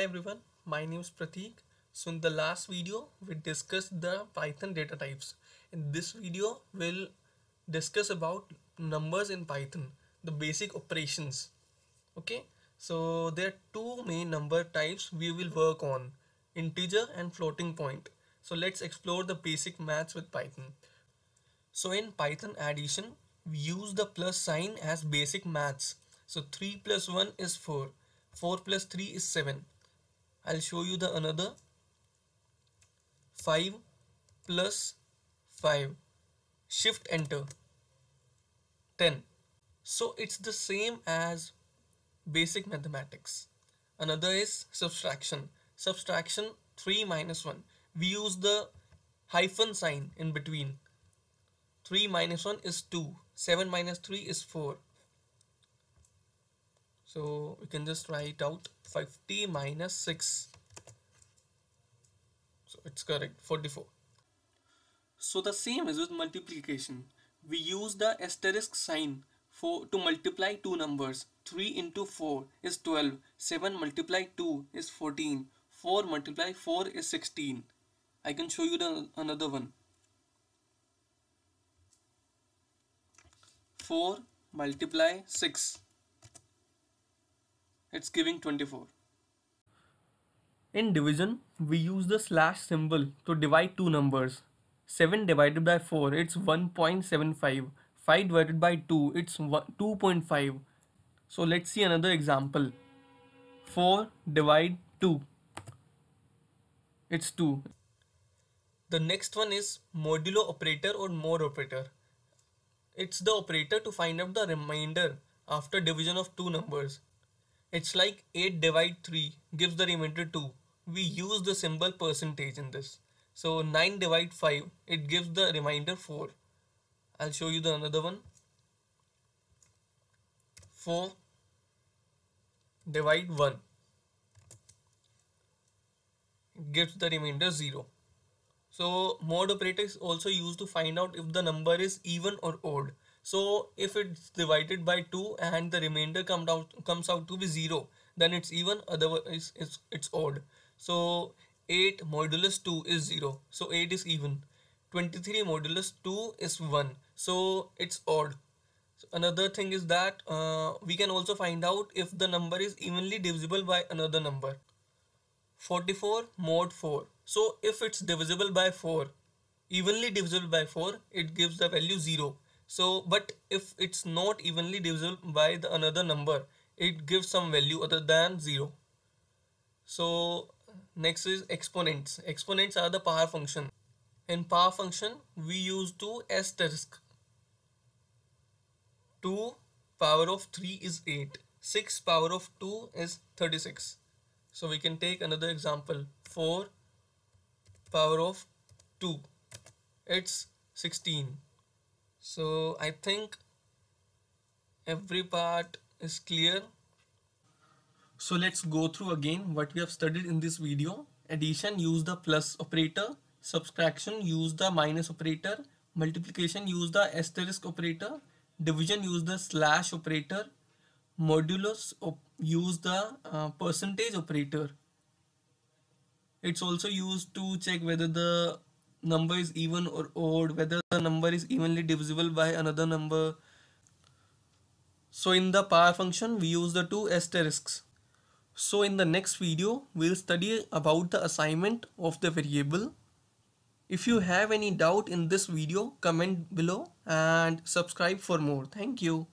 Hi everyone, my name is Pratik. So in the last video, we discussed the Python data types. In this video, we'll discuss about numbers in Python, the basic operations. Okay, so there are two main number types we will work on, integer and floating point. So let's explore the basic maths with Python. So in Python addition, we use the plus sign as basic maths. So 3 plus 1 is 4, 4 plus 3 is 7 I'll show you the another 5 plus 5 shift enter 10 so it's the same as basic mathematics another is subtraction subtraction 3 minus 1 we use the hyphen sign in between 3 minus 1 is 2 7 minus 3 is 4 so we can just write out 50 minus 6 so it's correct 44 so the same as with multiplication we use the asterisk sign for to multiply two numbers 3 into 4 is 12 7 multiply 2 is 14 4 multiply 4 is 16 I can show you the another one 4 multiply 6 it's giving 24. In division, we use the slash symbol to divide two numbers. 7 divided by 4, it's 1.75. 5 divided by 2, it's 2.5. So let's see another example. 4 divide 2. It's 2. The next one is modulo operator or more operator. It's the operator to find out the remainder after division of two numbers. It's like 8 divide 3 gives the remainder 2. We use the symbol percentage in this. So 9 divide 5, it gives the remainder 4. I'll show you the another one. 4 divide 1 gives the remainder 0. So mod operator is also used to find out if the number is even or odd. So if it's divided by 2 and the remainder come out comes out to be 0, then it's even, otherwise it's, it's odd. So 8 modulus 2 is 0. So 8 is even. 23 modulus 2 is 1. So it's odd. So another thing is that uh, we can also find out if the number is evenly divisible by another number. 44 mod 4. So if it's divisible by 4, evenly divisible by 4, it gives the value 0 so but if it's not evenly divisible by the another number it gives some value other than 0 so next is exponents exponents are the power function in power function we use 2 asterisk 2 power of 3 is 8 6 power of 2 is 36 so we can take another example 4 power of 2 it's 16 so I think every part is clear so let's go through again what we have studied in this video addition use the plus operator subtraction use the minus operator multiplication use the asterisk operator division use the slash operator modulus op use the uh, percentage operator it's also used to check whether the number is even or odd, whether the number is evenly divisible by another number. So in the power function, we use the two asterisks. So in the next video, we'll study about the assignment of the variable. If you have any doubt in this video, comment below and subscribe for more. Thank you.